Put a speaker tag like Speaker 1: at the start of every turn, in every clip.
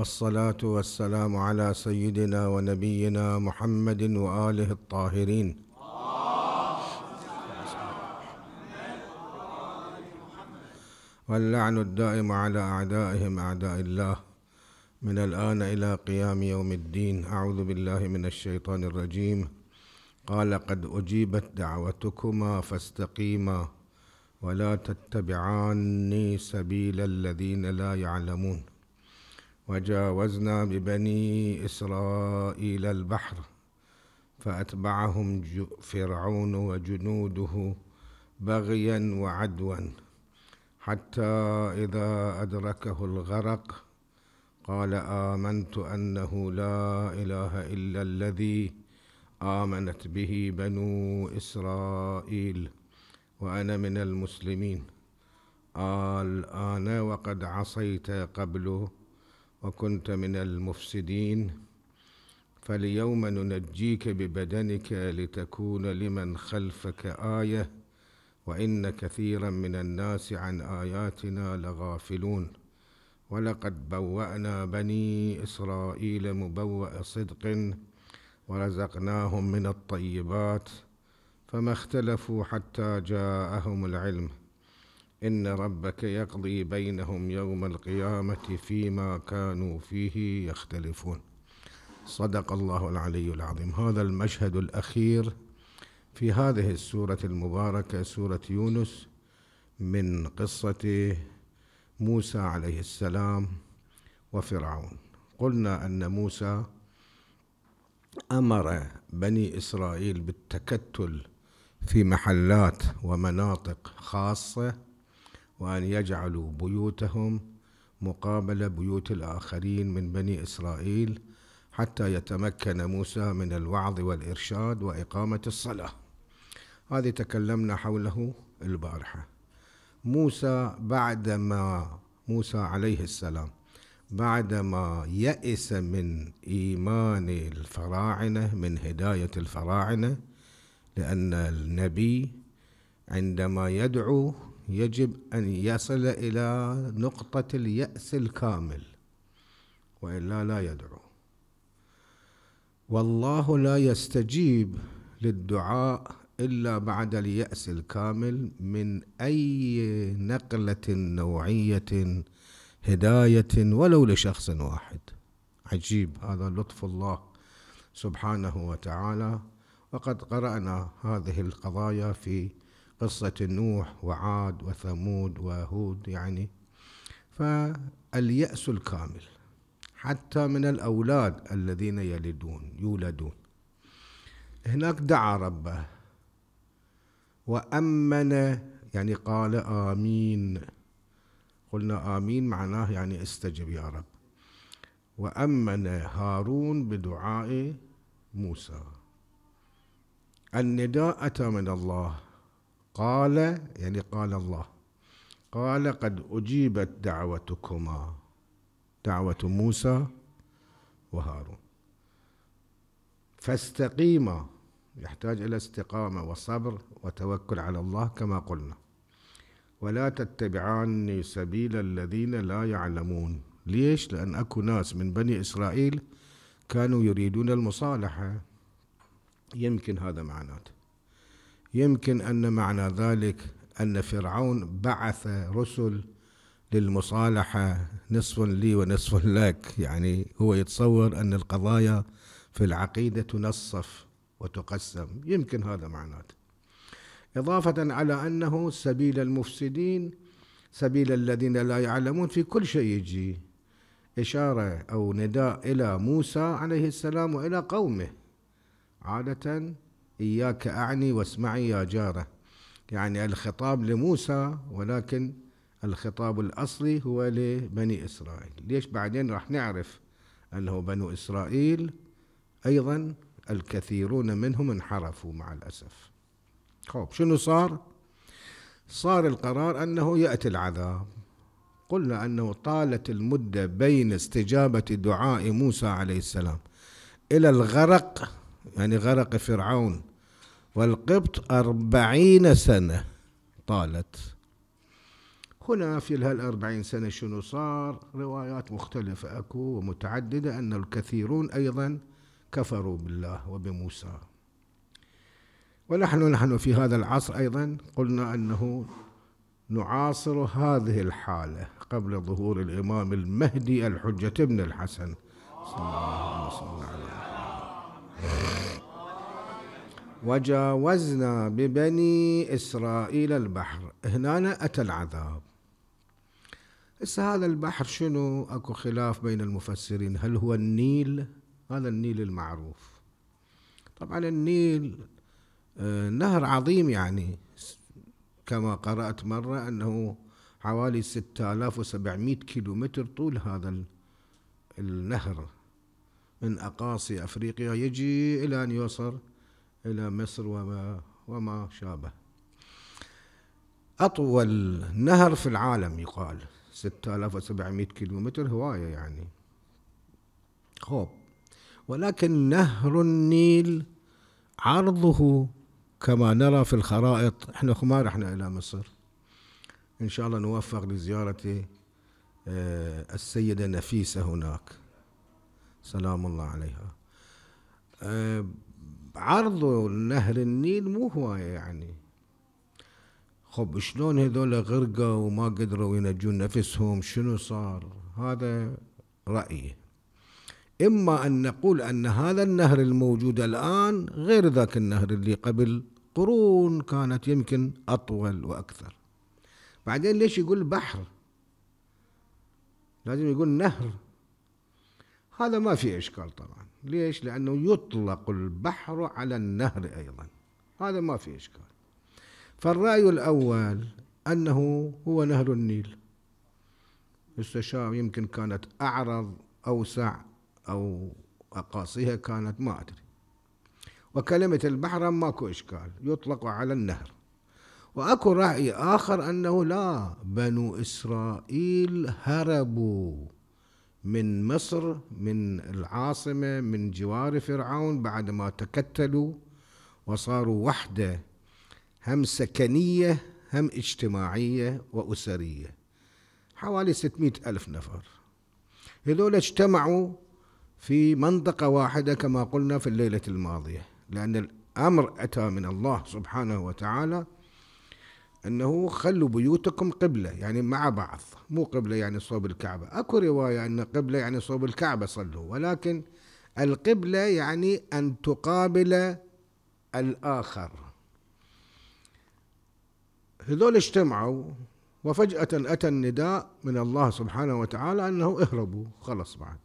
Speaker 1: والصلاه والسلام على سيدنا ونبينا محمد واله الطاهرين واللعن الدائم على اعدائهم اعداء الله من الان الى قيام يوم الدين اعوذ بالله من الشيطان الرجيم قال قد اجيبت دعوتكما فاستقيما ولا تتبعاني سبيل الذين لا يعلمون وجاوزنا ببني إسرائيل البحر فأتبعهم فرعون وجنوده بغيا وعدوا حتى إذا أدركه الغرق قال آمنت أنه لا إله إلا الذي آمنت به بنو إسرائيل وأنا من المسلمين الآن وقد عصيت قبله وكنت من المفسدين فاليوم ننجيك ببدنك لتكون لمن خلفك ايه وان كثيرا من الناس عن اياتنا لغافلون ولقد بوانا بني اسرائيل مبوا صدق ورزقناهم من الطيبات فما اختلفوا حتى جاءهم العلم ان ربك يقضي بينهم يوم القيامه فيما كانوا فيه يختلفون صدق الله العلي العظيم هذا المشهد الاخير في هذه السوره المباركه سوره يونس من قصه موسى عليه السلام وفرعون قلنا ان موسى امر بني اسرائيل بالتكتل في محلات ومناطق خاصه وأن يجعلوا بيوتهم مقابل بيوت الآخرين من بني إسرائيل حتى يتمكن موسى من الوعظ والإرشاد وإقامة الصلاة هذه تكلمنا حوله البارحة موسى بعدما موسى عليه السلام بعدما يأس من إيمان الفراعنة من هداية الفراعنة لأن النبي عندما يدعو يجب أن يصل إلى نقطة اليأس الكامل وإلا لا يدعو والله لا يستجيب للدعاء إلا بعد اليأس الكامل من أي نقلة نوعية هداية ولو لشخص واحد عجيب هذا لطف الله سبحانه وتعالى وقد قرأنا هذه القضايا في قصة نوح وعاد وثمود وهود يعني فاليأس الكامل حتى من الأولاد الذين يلدون يولدون هناك دعا ربه وأمن يعني قال آمين قلنا آمين معناه يعني استجب يا رب وأمن هارون بدعاء موسى النداء أتى من الله قال يعني قال الله قال قد أجيبت دعوتكما دعوة موسى وهارون فاستقيما يحتاج إلى استقامة وصبر وتوكل على الله كما قلنا ولا تتبعان سبيل الذين لا يعلمون ليش؟ لأن أكو ناس من بني إسرائيل كانوا يريدون المصالحة يمكن هذا معناته يمكن أن معنى ذلك أن فرعون بعث رسل للمصالحة نصف لي ونصف لك يعني هو يتصور أن القضايا في العقيدة تنصف وتقسم يمكن هذا معناته إضافة على أنه سبيل المفسدين سبيل الذين لا يعلمون في كل شيء يجي إشارة أو نداء إلى موسى عليه السلام وإلى قومه عادة إياك أعني واسمعي يا جارة يعني الخطاب لموسى ولكن الخطاب الأصلي هو لبني إسرائيل ليش بعدين راح نعرف أنه بنو إسرائيل أيضا الكثيرون منهم انحرفوا مع الأسف خب شنو صار صار القرار أنه يأتي العذاب قلنا أنه طالت المدة بين استجابة دعاء موسى عليه السلام إلى الغرق يعني غرق فرعون والقبط أربعين سنة طالت هنا في الأربعين سنة شنو صار روايات مختلفة أكو ومتعددة أن الكثيرون أيضا كفروا بالله وبموسى ونحن نحن في هذا العصر أيضا قلنا أنه نعاصر هذه الحالة قبل ظهور الإمام المهدي الحجة بن الحسن صلى الله عليه وسلم وجاوزنا ببني إسرائيل البحر هنا أتى العذاب هسه هذا البحر شنو اكو خلاف بين المفسرين هل هو النيل هذا النيل المعروف طبعا النيل آه، نهر عظيم يعني كما قرأت مرة أنه حوالي 6700 كيلو متر طول هذا النهر من أقاصي أفريقيا يجي إلى أن يوصل إلى مصر وما, وما شابه أطول نهر في العالم يقال 6700 كيلومتر هواية يعني خوب ولكن نهر النيل عرضه كما نرى في الخرائط احنا ما رحنا إلى مصر إن شاء الله نوفق لزيارة آه، السيدة نفيسة هناك سلام الله عليها آه، عرضه نهر النيل مو هواية يعني خب شلون هذول غرقوا وما قدروا ينجون نفسهم شنو صار هذا رأيي إما أن نقول أن هذا النهر الموجود الآن غير ذاك النهر اللي قبل قرون كانت يمكن أطول وأكثر بعدين ليش يقول بحر لازم يقول نهر هذا ما في إشكال طبعا ليش لأنه يطلق البحر على النهر أيضا هذا ما في إشكال فالرأي الأول أنه هو نهر النيل الشام يمكن كانت أعرض أوسع أو أقاصيها كانت ما أدري وكلمة البحر ماكو إشكال يطلق على النهر وأكو رأي آخر أنه لا بنو إسرائيل هربوا من مصر من العاصمة من جوار فرعون بعدما تكتلوا وصاروا وحدة هم سكنية هم اجتماعية وأسرية حوالي 600 ألف نفر هذول اجتمعوا في منطقة واحدة كما قلنا في الليلة الماضية لأن الأمر أتى من الله سبحانه وتعالى انه خلوا بيوتكم قبله يعني مع بعض مو قبله يعني صوب الكعبه اكو روايه ان قبله يعني صوب الكعبه صلوا ولكن القبله يعني ان تقابل الاخر هذول اجتمعوا وفجأة أتى النداء من الله سبحانه وتعالى أنه اهربوا خلص بعد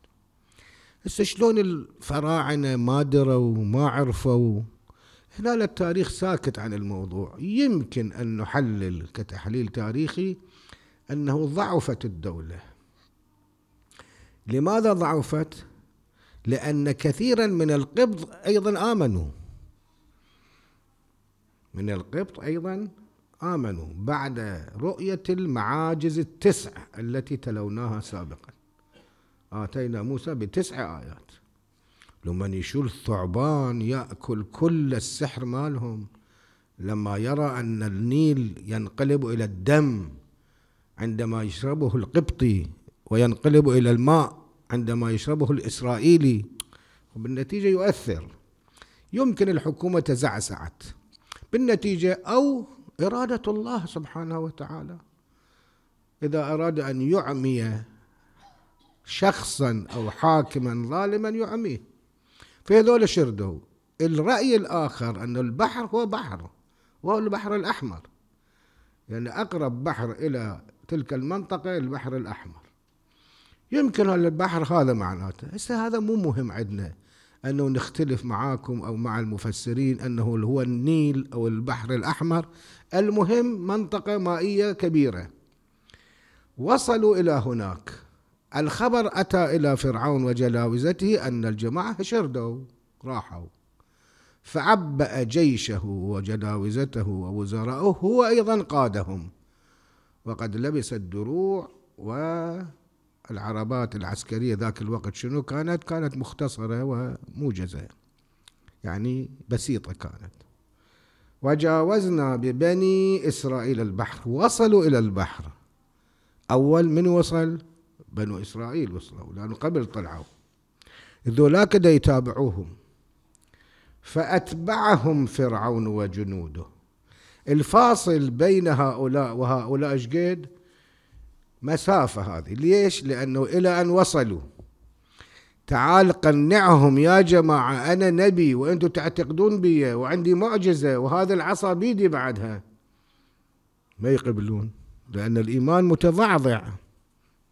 Speaker 1: هسه شلون الفراعنة ما دروا ما عرفوا خلال التاريخ ساكت عن الموضوع يمكن أن نحلل كتحليل تاريخي أنه ضعفت الدولة لماذا ضعفت؟ لأن كثيرا من القبط أيضا آمنوا من القبط أيضا آمنوا بعد رؤية المعاجز التسع التي تلوناها سابقا آتينا موسى بتسع آيات لما يشول الثعبان يأكل كل السحر مالهم لما يرى أن النيل ينقلب إلى الدم عندما يشربه القبطي وينقلب إلى الماء عندما يشربه الإسرائيلي وبالنتيجة يؤثر يمكن الحكومة تزعزعت بالنتيجة أو إرادة الله سبحانه وتعالى إذا أراد أن يعمي شخصا أو حاكما ظالما يعميه فهذول شردوا الرأي الآخر أن البحر هو بحر وهو البحر الأحمر يعني أقرب بحر إلى تلك المنطقة البحر الأحمر يمكن البحر هذا معناته هسه هذا مو مهم عندنا أنه نختلف معاكم أو مع المفسرين أنه هو النيل أو البحر الأحمر المهم منطقة مائية كبيرة وصلوا إلى هناك الخبر أتى إلى فرعون وجلاوزته أن الجماعة شردوا راحوا فعبأ جيشه وجلاوزته ووزراؤه هو أيضا قادهم وقد لبس الدروع والعربات العسكرية ذاك الوقت شنو كانت كانت مختصرة وموجزة يعني بسيطة كانت وجاوزنا ببني إسرائيل البحر وصلوا إلى البحر أول من وصل بنو إسرائيل وصلوا لأنه قبل طلعوا ذولاك دا يتابعوهم فأتبعهم فرعون وجنوده الفاصل بين هؤلاء وهؤلاء ايش مسافة هذه ليش لأنه إلى أن وصلوا تعال قنعهم يا جماعة أنا نبي وأنتم تعتقدون بي وعندي معجزة وهذا العصا بيدي بعدها ما يقبلون لأن الإيمان متضعضع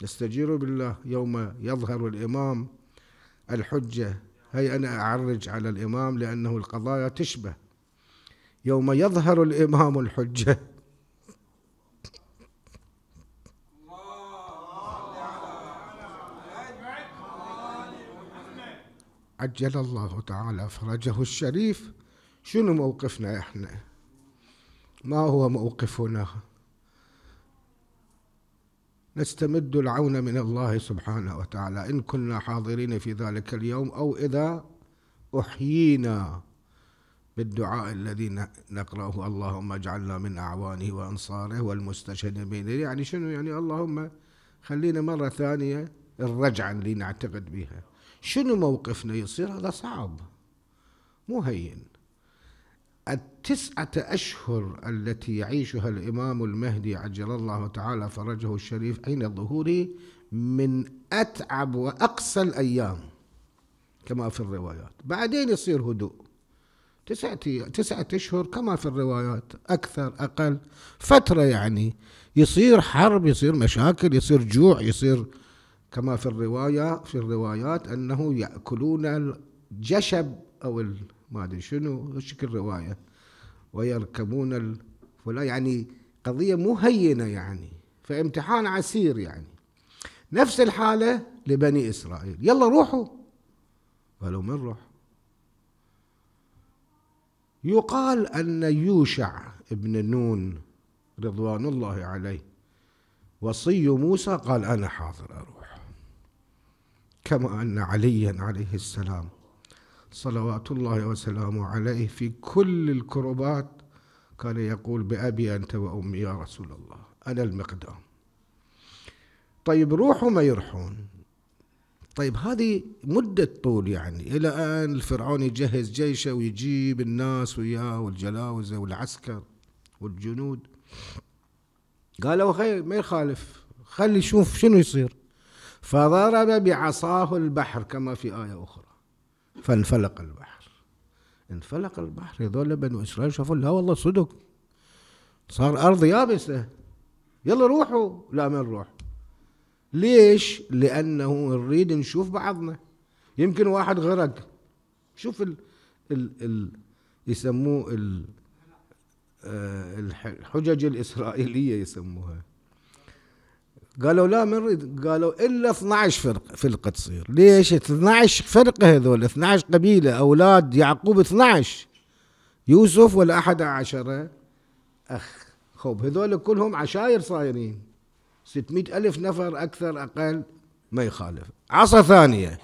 Speaker 1: نستجير بالله يوم يظهر الإمام الحجة هي أنا أعرج على الإمام لأنه القضايا تشبه يوم يظهر الإمام الحجة عجل الله تعالى فرجه الشريف شنو موقفنا احنا ما هو موقفنا نستمد العون من الله سبحانه وتعالى إن كنا حاضرين في ذلك اليوم أو إذا أحيينا بالدعاء الذي نقرأه اللهم اجعلنا من أعوانه وأنصاره والمستشهدين بين يعني شنو يعني اللهم خلينا مرة ثانية الرجعة اللي نعتقد بها شنو موقفنا يصير هذا صعب مو هين التسعة أشهر التي يعيشها الإمام المهدي عجل الله تعالى فرجه الشريف حين ظهوره من أتعب وأقسى الأيام كما في الروايات بعدين يصير هدوء تسعة, تسعة أشهر كما في الروايات أكثر أقل فترة يعني يصير حرب يصير مشاكل يصير جوع يصير كما في الرواية في الروايات أنه يأكلون الجشب أو ما أدري شنو شكل رواية ويركبون فلان يعني قضية مو هينة يعني فامتحان عسير يعني نفس الحالة لبني إسرائيل يلا روحوا قالوا من روح يقال أن يوشع ابن نون رضوان الله عليه وصي موسى قال أنا حاضر أروح كما أن عليا عليه السلام صلوات الله وسلامه عليه في كل الكربات كان يقول بأبي أنت وأمي يا رسول الله أنا المقدام طيب روحوا ما يرحون طيب هذه مدة طول يعني إلى أن الفرعون يجهز جيشه ويجيب الناس وياه والجلاوزة والعسكر والجنود قالوا خير ما يخالف خلي يشوف شنو يصير فضرب بعصاه البحر كما في آية أخرى فانفلق البحر انفلق البحر هذول بنو إسرائيل شافوا لا والله صدق صار أرض يابسة يلا روحوا لا ما نروح ليش؟ لأنه نريد نشوف بعضنا يمكن واحد غرق شوف ال ال ال يسموه ال آه، الحجج الإسرائيلية يسموها قالوا لا من ريد قالوا الا 12 فرقه فرقه تصير ليش 12 فرقه هذول 12 قبيله اولاد يعقوب 12 يوسف احد عشرة اخ خوب هذول كلهم عشاير صايرين 600 ألف نفر أكثر أقل ما يخالف عصا ثانية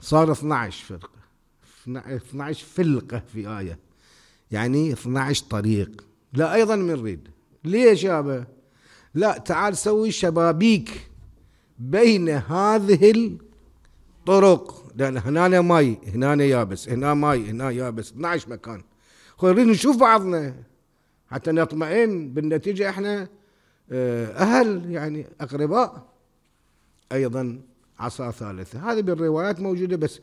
Speaker 1: صار 12 فرقة 12 فلقة في آية يعني 12 طريق لا أيضا من ريد ليش يابا لا تعال سوي شبابيك بين هذه الطرق لان هنا ماي هنا يابس هنا ماي هنا يابس 12 مكان نريد نشوف بعضنا حتى نطمئن بالنتيجه احنا آه، اهل يعني اقرباء ايضا عصا ثالثه هذه بالروايات موجوده بس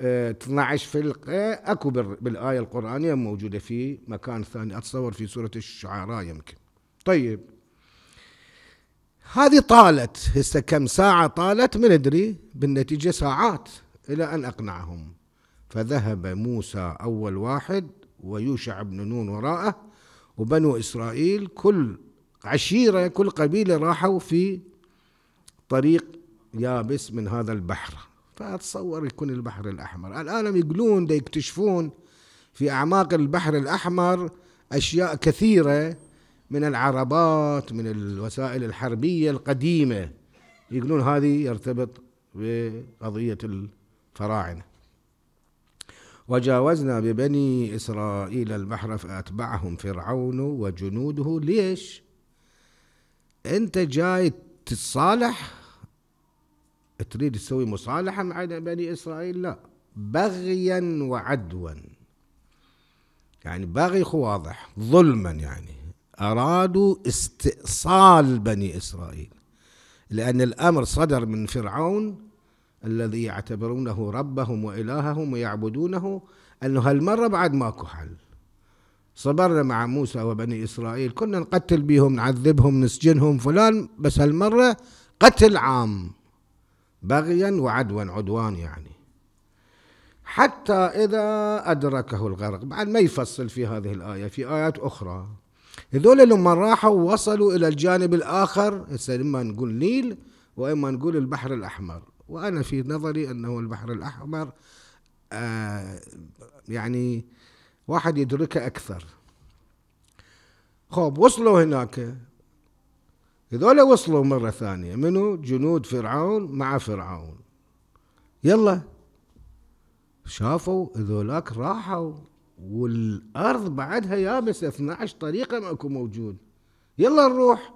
Speaker 1: 12 آه، فرقه اكو بالايه القرانيه موجوده في مكان ثاني اتصور في سوره الشعراء يمكن طيب هذه طالت هسه كم ساعة طالت ما ندري بالنتيجة ساعات إلى أن أقنعهم فذهب موسى أول واحد ويوشع بن نون وراءه وبنو إسرائيل كل عشيرة كل قبيلة راحوا في طريق يابس من هذا البحر فأتصور يكون البحر الأحمر الآن يقولون يكتشفون في أعماق البحر الأحمر أشياء كثيرة من العربات من الوسائل الحربية القديمة يقولون هذه يرتبط بقضية الفراعنة وجاوزنا ببني إسرائيل البحر فأتبعهم فرعون وجنوده ليش أنت جاي تتصالح تريد تسوي مصالحة مع بني إسرائيل لا بغيا وعدوا يعني باغي واضح ظلما يعني أرادوا استئصال بني إسرائيل لأن الأمر صدر من فرعون الذي يعتبرونه ربهم وإلههم ويعبدونه أنه هالمرة بعد ماكو حل صبرنا مع موسى وبني إسرائيل كنا نقتل بهم نعذبهم نسجنهم فلان بس هالمرة قتل عام بغيا وعدوا عدوان يعني حتى إذا أدركه الغرق بعد ما يفصل في هذه الآية في آيات أخرى هذول لما راحوا وصلوا إلى الجانب الآخر هسه إما نقول نيل وإما نقول البحر الأحمر وأنا في نظري أنه البحر الأحمر آه يعني واحد يدركه أكثر خب وصلوا هناك هذول وصلوا مرة ثانية منو جنود فرعون مع فرعون يلا شافوا هذولاك راحوا والارض بعدها يابس 12 طريقه ماكو موجود يلا نروح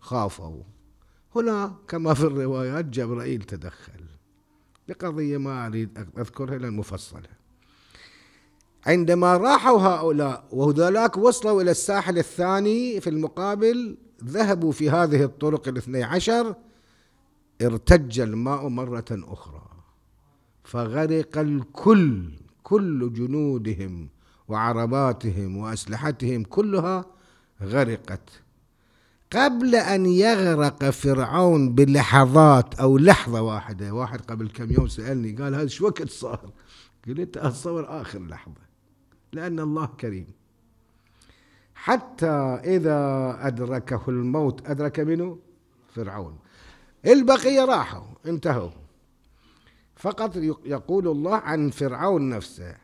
Speaker 1: خافوا هنا كما في الروايات جبرائيل تدخل بقضية ما أريد أذكرها لأن مفصلة عندما راحوا هؤلاء وهذولاك وصلوا إلى الساحل الثاني في المقابل ذهبوا في هذه الطرق الاثني عشر ارتج الماء مرة أخرى فغرق الكل كل جنودهم وعرباتهم واسلحتهم كلها غرقت قبل ان يغرق فرعون بلحظات او لحظه واحده واحد قبل كم يوم سالني قال هذا شو وقت صار قلت اتصور اخر لحظه لان الله كريم حتى اذا ادركه الموت ادرك منه فرعون البقيه راحوا انتهوا فقط يقول الله عن فرعون نفسه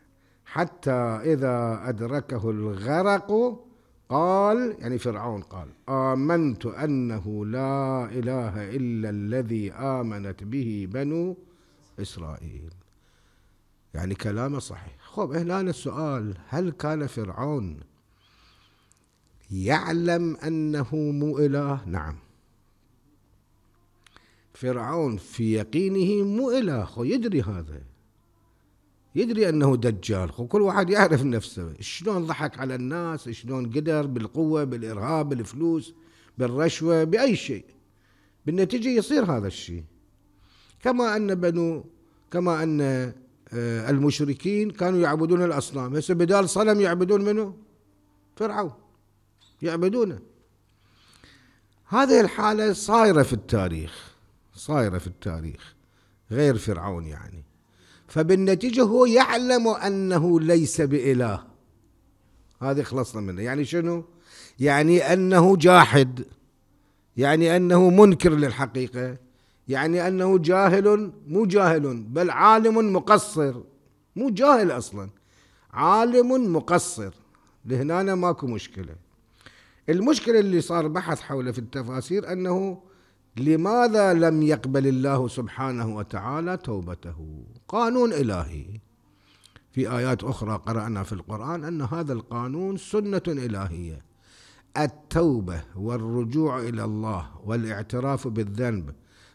Speaker 1: حتى إذا أدركه الغرق قال يعني فرعون قال آمنت أنه لا إله إلا الذي آمنت به بنو إسرائيل يعني كلامه صحيح خب إهلال السؤال هل كان فرعون يعلم أنه مو إله نعم فرعون في يقينه مو إله يدري هذا يدري انه دجال وكل واحد يعرف نفسه شلون ضحك على الناس شلون قدر بالقوه بالارهاب بالفلوس بالرشوه باي شيء بالنتيجه يصير هذا الشيء كما ان بنو كما ان آه، المشركين كانوا يعبدون الاصنام هسه بدال صنم يعبدون منه فرعون يعبدونه هذه الحاله صايره في التاريخ صايرة في التاريخ غير فرعون يعني فبالنتيجة هو يعلم أنه ليس بإله هذه خلصنا منه يعني شنو يعني أنه جاحد يعني أنه منكر للحقيقة يعني أنه جاهل مو جاهل بل عالم مقصر مو جاهل أصلا عالم مقصر لهنا ماكو مشكلة المشكلة اللي صار بحث حوله في التفاسير أنه لماذا لم يقبل الله سبحانه وتعالى توبته قانون إلهي في آيات أخرى قرأنا في القرآن أن هذا القانون سنة إلهية التوبة والرجوع إلى الله والاعتراف بالذنب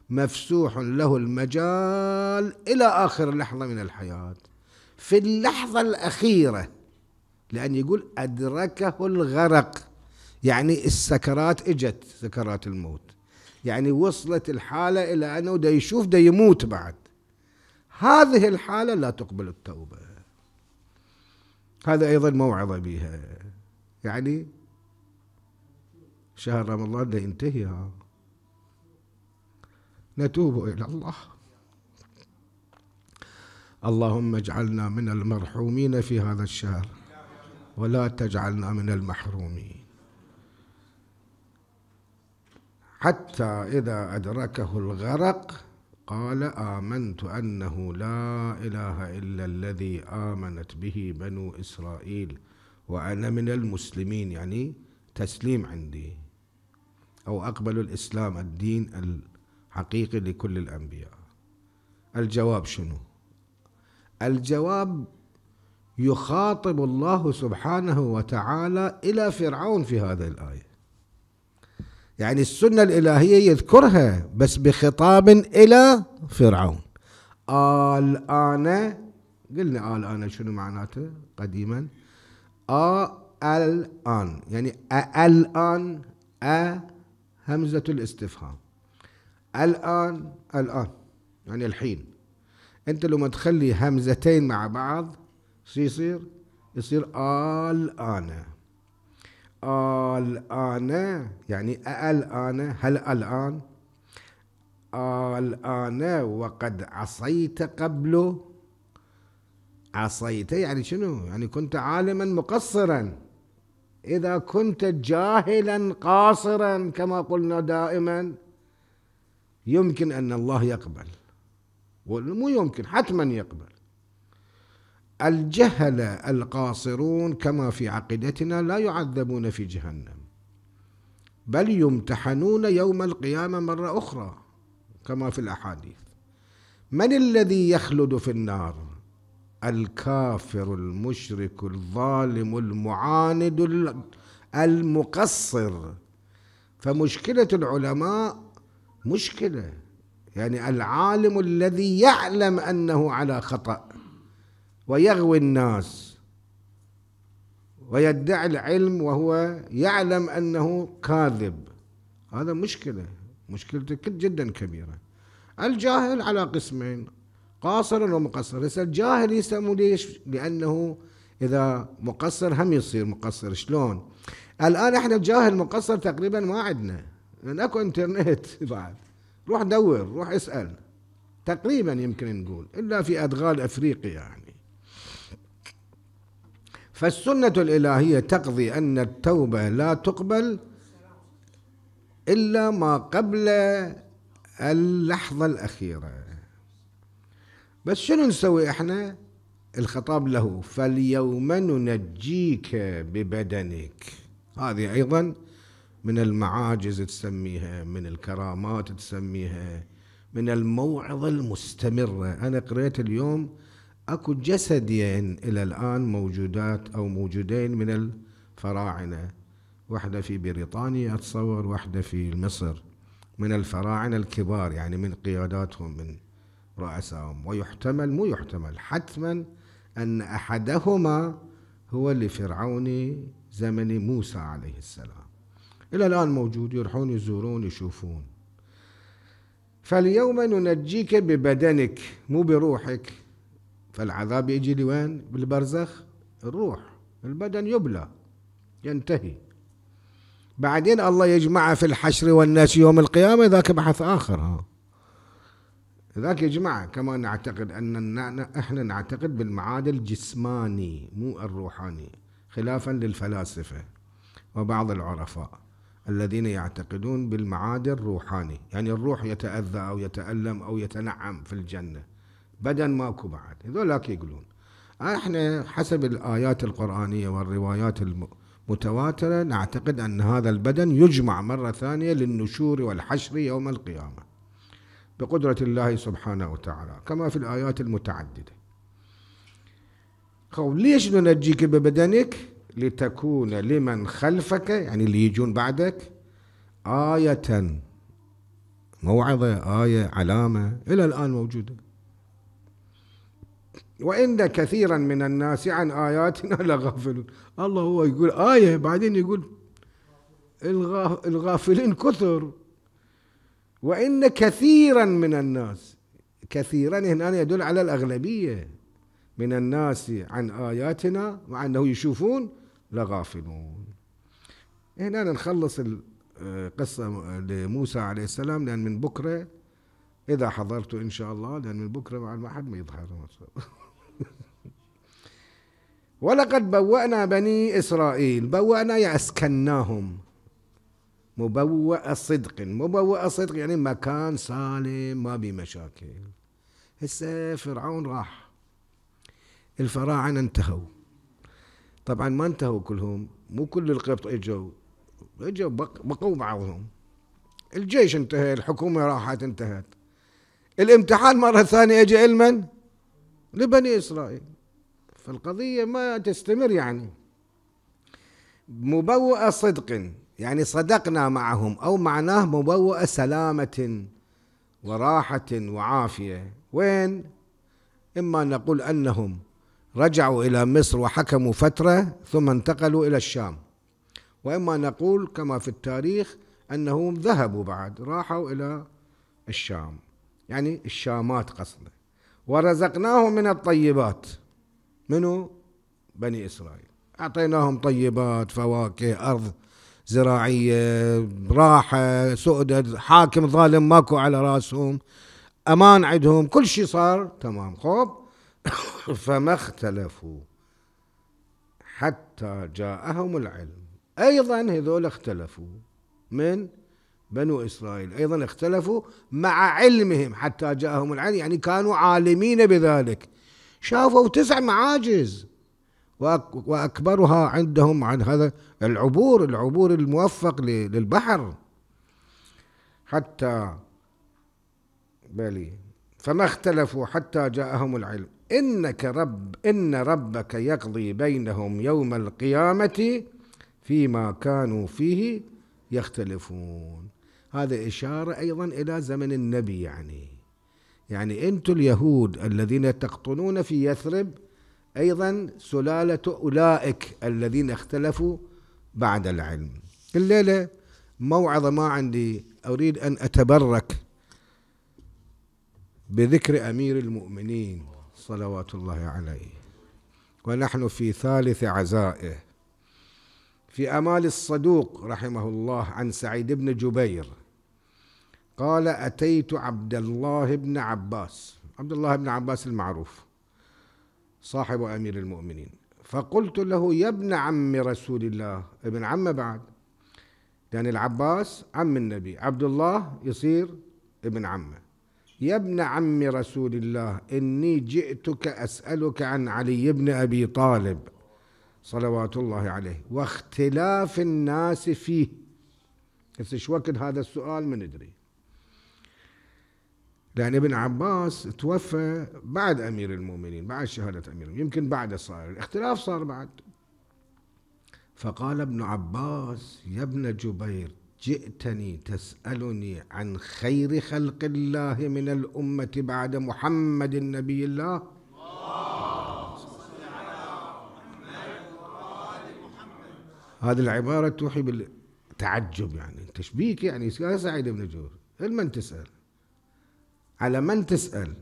Speaker 1: مفسوح له المجال إلى آخر لحظة من الحياة في اللحظة الأخيرة لأن يقول أدركه الغرق يعني السكرات إجت سكرات الموت يعني وصلت الحالة إلى أنه دا يشوف دا يموت بعد هذه الحالة لا تقبل التوبة هذا أيضا موعظة بها يعني شهر رمضان دا ينتهي ها نتوب إلى الله اللهم اجعلنا من المرحومين في هذا الشهر ولا تجعلنا من المحرومين حتى إذا أدركه الغرق قال آمنت أنه لا إله إلا الذي آمنت به بنو إسرائيل وأنا من المسلمين يعني تسليم عندي أو أقبل الإسلام الدين الحقيقي لكل الأنبياء الجواب شنو الجواب يخاطب الله سبحانه وتعالى إلى فرعون في هذه الآية يعني السنة الإلهية يذكرها بس بخطاب إلى فرعون آل آن قلنا آل آن شنو معناته قديما آل آن يعني الآن أ همزة الاستفهام الآن الآن يعني الحين أنت لما تخلي همزتين مع بعض شو يصير؟ يصير آل آنا الآن يعني الآن هل الآن الآن وقد عصيت قبل عصيت يعني شنو يعني كنت عالما مقصرا إذا كنت جاهلا قاصرا كما قلنا دائما يمكن أن الله يقبل مو يمكن حتما يقبل الجهل القاصرون كما في عقيدتنا لا يعذبون في جهنم بل يمتحنون يوم القيامة مرة أخرى كما في الأحاديث من الذي يخلد في النار الكافر المشرك الظالم المعاند المقصر فمشكلة العلماء مشكلة يعني العالم الذي يعلم أنه على خطأ ويغوي الناس ويدعي العلم وهو يعلم أنه كاذب هذا مشكلة مشكلته جدا كبيرة الجاهل على قسمين قاصر ومقصر هسه الجاهل يسموا ليش لأنه إذا مقصر هم يصير مقصر شلون الآن احنا الجاهل مقصر تقريبا ما عندنا لأن أكو إنترنت بعد روح دور روح اسأل تقريبا يمكن نقول إلا في أدغال أفريقيا يعني فالسنة الإلهية تقضي أن التوبة لا تقبل إلا ما قبل اللحظة الأخيرة بس شنو نسوي إحنا الخطاب له فاليوم ننجيك ببدنك هذه أيضا من المعاجز تسميها من الكرامات تسميها من الموعظة المستمرة أنا قريت اليوم اكو جسدين الى الان موجودات او موجودين من الفراعنه واحده في بريطانيا اتصور واحده في مصر من الفراعنه الكبار يعني من قياداتهم من رؤسائهم ويحتمل مو يحتمل حتما ان احدهما هو لفرعون زمن موسى عليه السلام الى الان موجود يروحون يزورون يشوفون فاليوم ننجيك ببدنك مو بروحك فالعذاب يجي لوين بالبرزخ الروح البدن يبلى ينتهي بعدين الله يجمعه في الحشر والناس يوم القيامة ذاك بحث آخر ها ذاك يجمعه كما نعتقد أن احنا نعتقد بالمعاد الجسماني مو الروحاني خلافا للفلاسفة وبعض العرفاء الذين يعتقدون بالمعاد الروحاني يعني الروح يتأذى أو يتألم أو يتنعم في الجنة بدن ماكو بعد هذولاك يقولون احنا حسب الايات القرانيه والروايات المتواتره نعتقد ان هذا البدن يجمع مره ثانيه للنشور والحشر يوم القيامه بقدره الله سبحانه وتعالى كما في الايات المتعدده خو ليش ننجيك ببدنك لتكون لمن خلفك يعني اللي يجون بعدك آية موعظة آية علامة إلى الآن موجودة وإن كثيرا من الناس عن آياتنا لغافلون الله هو يقول آية بعدين يقول الغافلين كثر وإن كثيرا من الناس كثيرا هنا يدل على الأغلبية من الناس عن آياتنا مع أنه يشوفون لغافلون هنا نخلص القصة لموسى عليه السلام لأن من بكرة إذا حضرت إن شاء الله لأن من بكرة مع ما حد ما يظهر ولقد بوأنا بني إسرائيل بوأنا يعني أسكناهم مبوأ صدق مبوأ صدق يعني مكان سالم ما بمشاكل مشاكل هسه فرعون راح الفراعنة انتهوا طبعا ما انتهوا كلهم مو كل القبط اجوا اجوا بقوا بعضهم الجيش انتهى الحكومة راحت انتهت الامتحان مرة ثانية اجى لمن؟ لبني اسرائيل فالقضية ما تستمر يعني مبوء صدق يعني صدقنا معهم أو معناه مبوء سلامة وراحة وعافية وين إما نقول أنهم رجعوا إلى مصر وحكموا فترة ثم انتقلوا إلى الشام وإما نقول كما في التاريخ أنهم ذهبوا بعد راحوا إلى الشام يعني الشامات قصده ورزقناهم من الطيبات منو بني إسرائيل أعطيناهم طيبات فواكه أرض زراعية راحة سؤدد حاكم ظالم ماكو على راسهم أمان عندهم كل شيء صار تمام خوب فما اختلفوا حتى جاءهم العلم أيضا هذول اختلفوا من بنو إسرائيل أيضا اختلفوا مع علمهم حتى جاءهم العلم يعني كانوا عالمين بذلك شافوا تسع معاجز وأكبرها عندهم عن هذا العبور العبور الموفق للبحر حتى بالي فما اختلفوا حتى جاءهم العلم إنك رب إن ربك يقضي بينهم يوم القيامة فيما كانوا فيه يختلفون هذا إشارة أيضا إلى زمن النبي يعني يعني انتم اليهود الذين تقطنون في يثرب ايضا سلاله اولئك الذين اختلفوا بعد العلم الليله موعظه ما عندي اريد ان اتبرك بذكر امير المؤمنين صلوات الله عليه ونحن في ثالث عزائه في امال الصدوق رحمه الله عن سعيد بن جبير قال أتيت عبد الله بن عباس عبد الله بن عباس المعروف صاحب أمير المؤمنين فقلت له يا ابن عم رسول الله ابن عم بعد يعني العباس عم النبي عبد الله يصير ابن عمه يا ابن عم رسول الله إني جئتك أسألك عن علي بن أبي طالب صلوات الله عليه واختلاف الناس فيه بس ايش وقت هذا السؤال ما ندري لأن ابن عباس توفى بعد أمير المؤمنين بعد شهادة أمير المؤمنين يمكن بعد صار الاختلاف صار بعد فقال ابن عباس يا ابن جبير جئتني تسألني عن خير خلق الله من الأمة بعد محمد نبي الله هذه العبارة توحي بالتعجب يعني انت شبيك يعني يا سعيد بن جبير لمن تسأل على من تسأل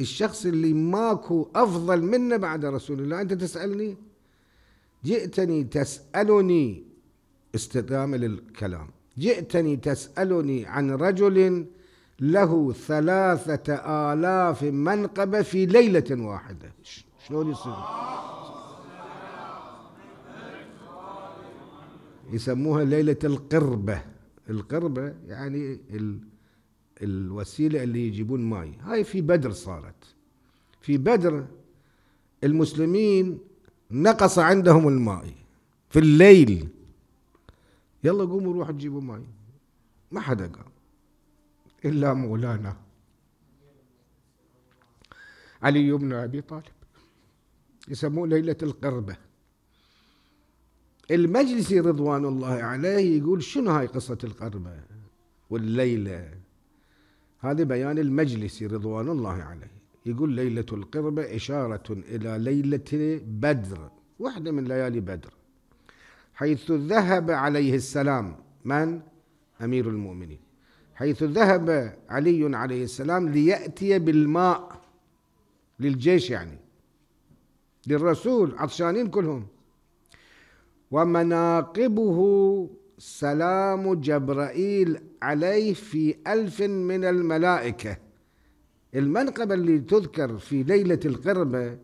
Speaker 1: الشخص اللي ماكو أفضل منه بعد رسول الله أنت تسألني جئتني تسألني استدامة للكلام جئتني تسألني عن رجل له ثلاثة آلاف منقبة في ليلة واحدة شلون يصير يسموها ليلة القربة القربة يعني ال الوسيلة اللي يجيبون ماي هاي في بدر صارت في بدر المسلمين نقص عندهم الماء في الليل يلا قوموا روحوا تجيبوا ماي ما حدا قام إلا مولانا علي بن أبي طالب يسموه ليلة القربة المجلسي رضوان الله عليه يقول شنو هاي قصة القربة والليلة هذا بيان المجلسي رضوان الله عليه يقول ليلة القربة إشارة إلى ليلة بدر واحدة من ليالي بدر حيث ذهب عليه السلام من؟ أمير المؤمنين حيث ذهب علي عليه السلام ليأتي بالماء للجيش يعني للرسول عطشانين كلهم ومناقبه سلام جبرائيل عليه في ألف من الملائكة المنقبة اللي تذكر في ليلة القربة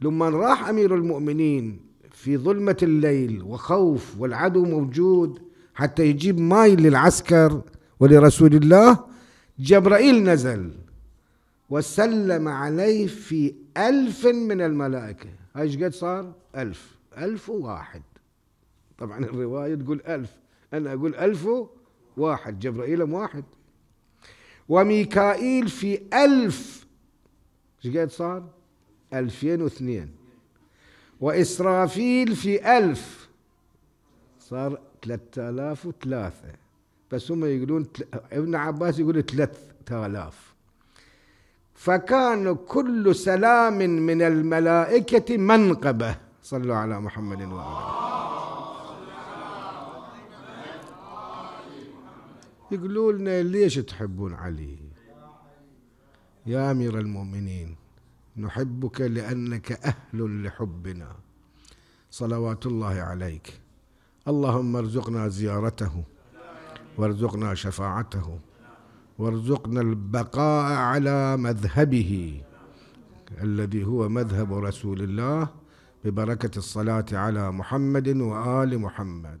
Speaker 1: لما راح أمير المؤمنين في ظلمة الليل وخوف والعدو موجود حتى يجيب ماي للعسكر ولرسول الله جبرائيل نزل وسلم عليه في ألف من الملائكة هاي قد صار ألف ألف وواحد طبعا الرواية تقول ألف أنا أقول ألف واحد جبرائيل واحد وميكائيل في ألف ايش قد صار؟ ألفين واثنين وإسرافيل في ألف صار ثلاثة آلاف وثلاثة بس هم يقولون ابن عباس يقول ثلاثة آلاف فكان كل سلام من الملائكة منقبة صلوا على محمد وعلى آله يقولوا لنا ليش تحبون علي يا أمير المؤمنين نحبك لأنك أهل لحبنا صلوات الله عليك اللهم ارزقنا زيارته وارزقنا شفاعته وارزقنا البقاء على مذهبه الذي هو مذهب رسول الله ببركة الصلاة على محمد وآل محمد